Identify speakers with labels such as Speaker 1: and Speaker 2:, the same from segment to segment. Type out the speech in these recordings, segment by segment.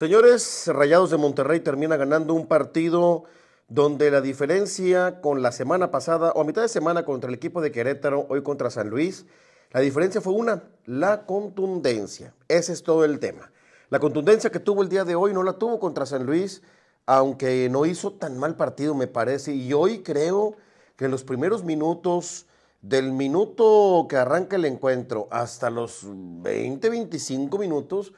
Speaker 1: Señores, Rayados de Monterrey termina ganando un partido donde la diferencia con la semana pasada o a mitad de semana contra el equipo de Querétaro, hoy contra San Luis, la diferencia fue una, la contundencia. Ese es todo el tema. La contundencia que tuvo el día de hoy no la tuvo contra San Luis, aunque no hizo tan mal partido, me parece. Y hoy creo que en los primeros minutos, del minuto que arranca el encuentro hasta los 20, 25 minutos,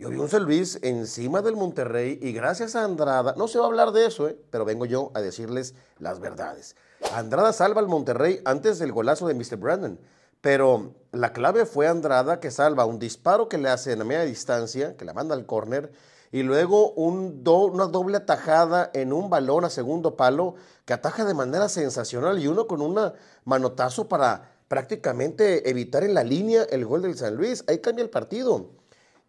Speaker 1: yo vi un San Luis encima del Monterrey y gracias a Andrada, no se va a hablar de eso, ¿eh? pero vengo yo a decirles las verdades. Andrada salva al Monterrey antes del golazo de Mr. Brandon, pero la clave fue Andrada que salva un disparo que le hace en la media distancia, que la manda al córner, y luego una doble atajada en un balón a segundo palo que ataja de manera sensacional y uno con un manotazo para prácticamente evitar en la línea el gol del San Luis. Ahí cambia el partido.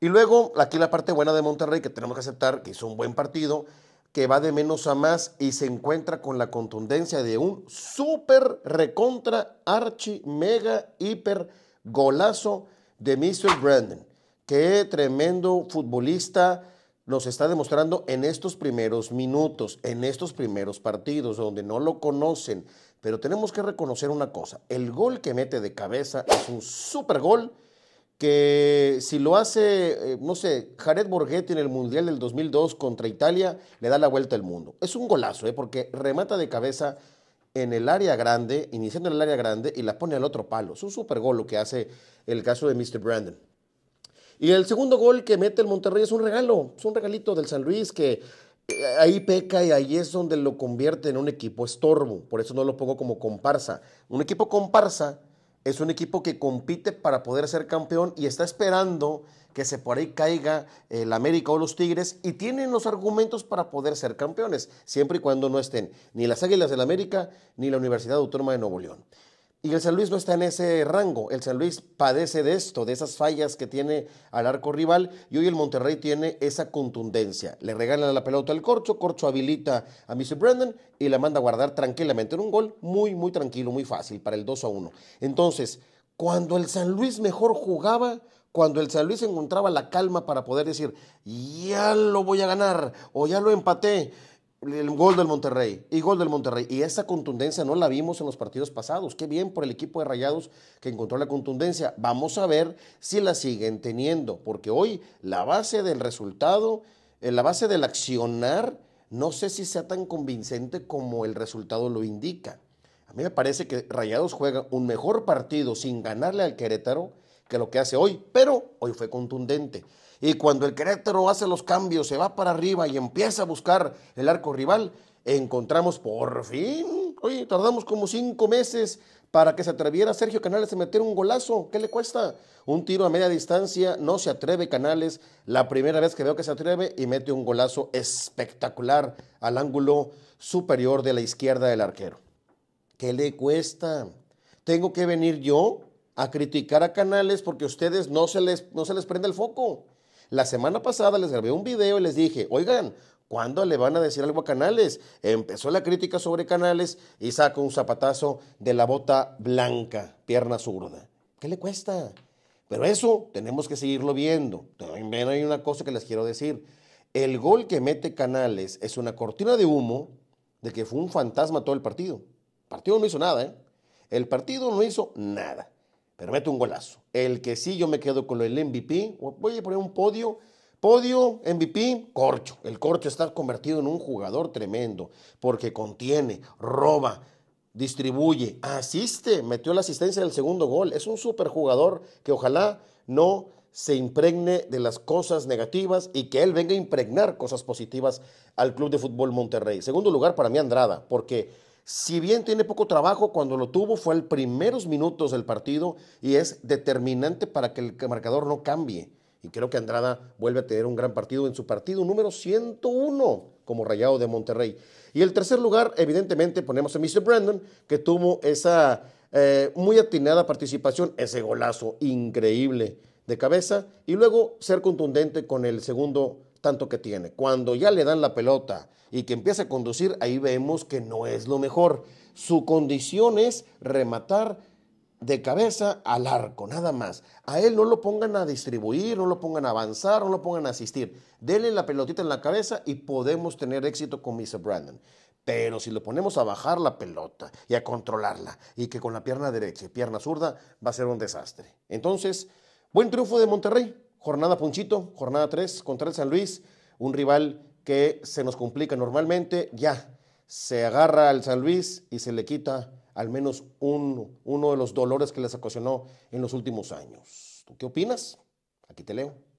Speaker 1: Y luego, aquí la parte buena de Monterrey, que tenemos que aceptar que hizo un buen partido, que va de menos a más y se encuentra con la contundencia de un super recontra, archi, mega, hiper golazo de Mr. Brandon. Qué tremendo futbolista nos está demostrando en estos primeros minutos, en estos primeros partidos, donde no lo conocen. Pero tenemos que reconocer una cosa, el gol que mete de cabeza es un super gol que si lo hace, eh, no sé, Jared Borghetti en el Mundial del 2002 contra Italia, le da la vuelta al mundo. Es un golazo, ¿eh? porque remata de cabeza en el área grande, iniciando en el área grande y la pone al otro palo. Es un super gol lo que hace el caso de Mr. Brandon. Y el segundo gol que mete el Monterrey es un regalo, es un regalito del San Luis que eh, ahí peca y ahí es donde lo convierte en un equipo estorbo. Por eso no lo pongo como comparsa. Un equipo comparsa es un equipo que compite para poder ser campeón y está esperando que se por ahí caiga el eh, América o los Tigres y tienen los argumentos para poder ser campeones, siempre y cuando no estén ni las Águilas del América ni la Universidad Autónoma de Nuevo León. Y el San Luis no está en ese rango. El San Luis padece de esto, de esas fallas que tiene al arco rival. Y hoy el Monterrey tiene esa contundencia. Le regalan la pelota al Corcho, Corcho habilita a Mr. Brandon y la manda a guardar tranquilamente. En un gol muy, muy tranquilo, muy fácil para el 2 a 1. Entonces, cuando el San Luis mejor jugaba, cuando el San Luis encontraba la calma para poder decir, ya lo voy a ganar o ya lo empaté el gol del Monterrey y gol del Monterrey. Y esa contundencia no la vimos en los partidos pasados. Qué bien por el equipo de Rayados que encontró la contundencia. Vamos a ver si la siguen teniendo, porque hoy la base del resultado, eh, la base del accionar, no sé si sea tan convincente como el resultado lo indica. A mí me parece que Rayados juega un mejor partido sin ganarle al Querétaro que lo que hace hoy, pero hoy fue contundente. Y cuando el Querétaro hace los cambios, se va para arriba y empieza a buscar el arco rival, encontramos por fin, oye, tardamos como cinco meses para que se atreviera Sergio Canales a meter un golazo. ¿Qué le cuesta? Un tiro a media distancia, no se atreve Canales. La primera vez que veo que se atreve y mete un golazo espectacular al ángulo superior de la izquierda del arquero. ¿Qué le cuesta? Tengo que venir yo a criticar a canales porque a ustedes no se les, no se les prende el foco. La semana pasada les grabé un video y les dije, oigan, ¿cuándo le van a decir algo a Canales? Empezó la crítica sobre Canales y sacó un zapatazo de la bota blanca, pierna zurda. ¿Qué le cuesta? Pero eso tenemos que seguirlo viendo. También hay una cosa que les quiero decir. El gol que mete Canales es una cortina de humo de que fue un fantasma todo el partido. El partido no hizo nada, ¿eh? El partido no hizo nada pero un golazo. El que sí yo me quedo con el MVP, voy a poner un podio, podio, MVP, Corcho. El Corcho está convertido en un jugador tremendo, porque contiene, roba, distribuye, asiste, metió la asistencia del segundo gol. Es un superjugador que ojalá no se impregne de las cosas negativas y que él venga a impregnar cosas positivas al Club de Fútbol Monterrey. Segundo lugar para mí Andrada, porque si bien tiene poco trabajo, cuando lo tuvo fue al primeros minutos del partido y es determinante para que el marcador no cambie. Y creo que Andrada vuelve a tener un gran partido en su partido número 101 como Rayado de Monterrey. Y el tercer lugar, evidentemente, ponemos a Mr. Brandon, que tuvo esa eh, muy atinada participación, ese golazo increíble de cabeza, y luego ser contundente con el segundo tanto que tiene. Cuando ya le dan la pelota y que empieza a conducir, ahí vemos que no es lo mejor. Su condición es rematar de cabeza al arco, nada más. A él no lo pongan a distribuir, no lo pongan a avanzar, no lo pongan a asistir. Denle la pelotita en la cabeza y podemos tener éxito con Mr. Brandon. Pero si lo ponemos a bajar la pelota y a controlarla y que con la pierna derecha y pierna zurda va a ser un desastre. Entonces, buen triunfo de Monterrey. Jornada Punchito, jornada 3 contra el San Luis, un rival que se nos complica normalmente, ya se agarra al San Luis y se le quita al menos uno de los dolores que les ocasionó en los últimos años. ¿Tú qué opinas? Aquí te leo.